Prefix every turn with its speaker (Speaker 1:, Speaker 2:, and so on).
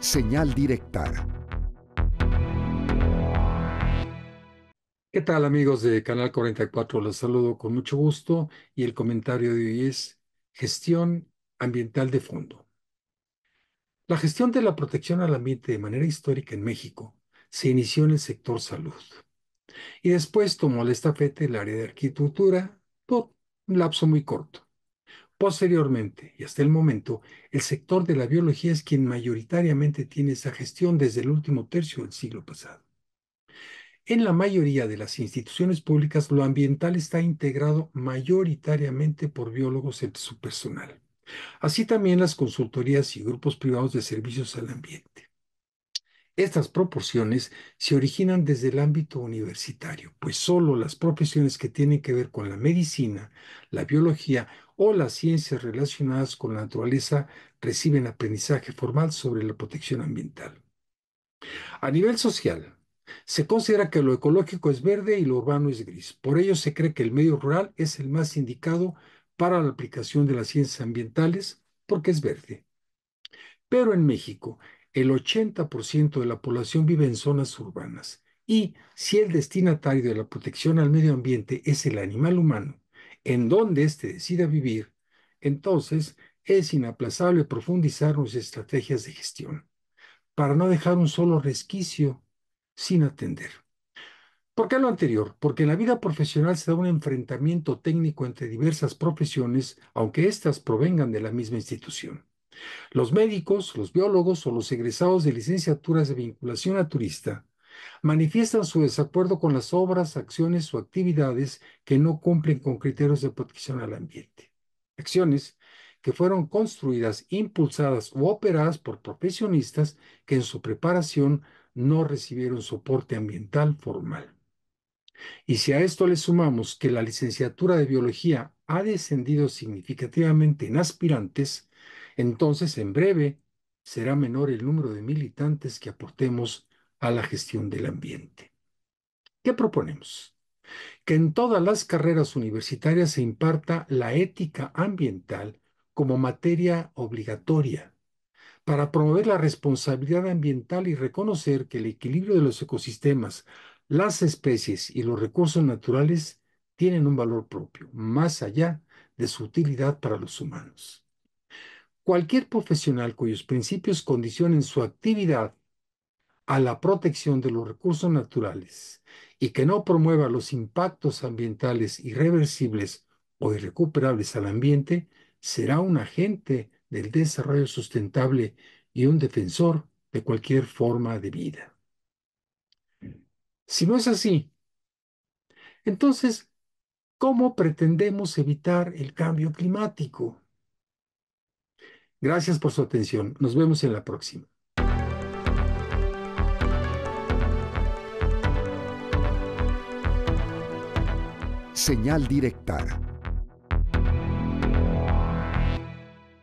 Speaker 1: Señal Directa. ¿Qué tal amigos de Canal 44? Los saludo con mucho gusto y el comentario de hoy es gestión ambiental de fondo. La gestión de la protección al ambiente de manera histórica en México se inició en el sector salud y después tomó la estafeta el área de arquitectura por un lapso muy corto. Posteriormente, y hasta el momento, el sector de la biología es quien mayoritariamente tiene esa gestión desde el último tercio del siglo pasado. En la mayoría de las instituciones públicas, lo ambiental está integrado mayoritariamente por biólogos en su personal. Así también las consultorías y grupos privados de servicios al ambiente. Estas proporciones se originan desde el ámbito universitario, pues solo las profesiones que tienen que ver con la medicina, la biología o las ciencias relacionadas con la naturaleza reciben aprendizaje formal sobre la protección ambiental. A nivel social, se considera que lo ecológico es verde y lo urbano es gris. Por ello se cree que el medio rural es el más indicado para la aplicación de las ciencias ambientales porque es verde. Pero en México, el 80% de la población vive en zonas urbanas y si el destinatario de la protección al medio ambiente es el animal humano, en donde éste decida vivir, entonces es inaplazable profundizar nuestras estrategias de gestión para no dejar un solo resquicio sin atender. ¿Por qué lo anterior? Porque en la vida profesional se da un enfrentamiento técnico entre diversas profesiones, aunque éstas provengan de la misma institución. Los médicos, los biólogos o los egresados de licenciaturas de vinculación a turista manifiestan su desacuerdo con las obras, acciones o actividades que no cumplen con criterios de protección al ambiente. Acciones que fueron construidas, impulsadas u operadas por profesionistas que en su preparación no recibieron soporte ambiental formal. Y si a esto le sumamos que la licenciatura de biología ha descendido significativamente en aspirantes, entonces en breve será menor el número de militantes que aportemos a la gestión del ambiente. ¿Qué proponemos? Que en todas las carreras universitarias se imparta la ética ambiental como materia obligatoria para promover la responsabilidad ambiental y reconocer que el equilibrio de los ecosistemas, las especies y los recursos naturales tienen un valor propio, más allá de su utilidad para los humanos. Cualquier profesional cuyos principios condicionen su actividad a la protección de los recursos naturales y que no promueva los impactos ambientales irreversibles o irrecuperables al ambiente, será un agente del desarrollo sustentable y un defensor de cualquier forma de vida. Si no es así, entonces, ¿cómo pretendemos evitar el cambio climático? Gracias por su atención. Nos vemos en la próxima. Señal Directa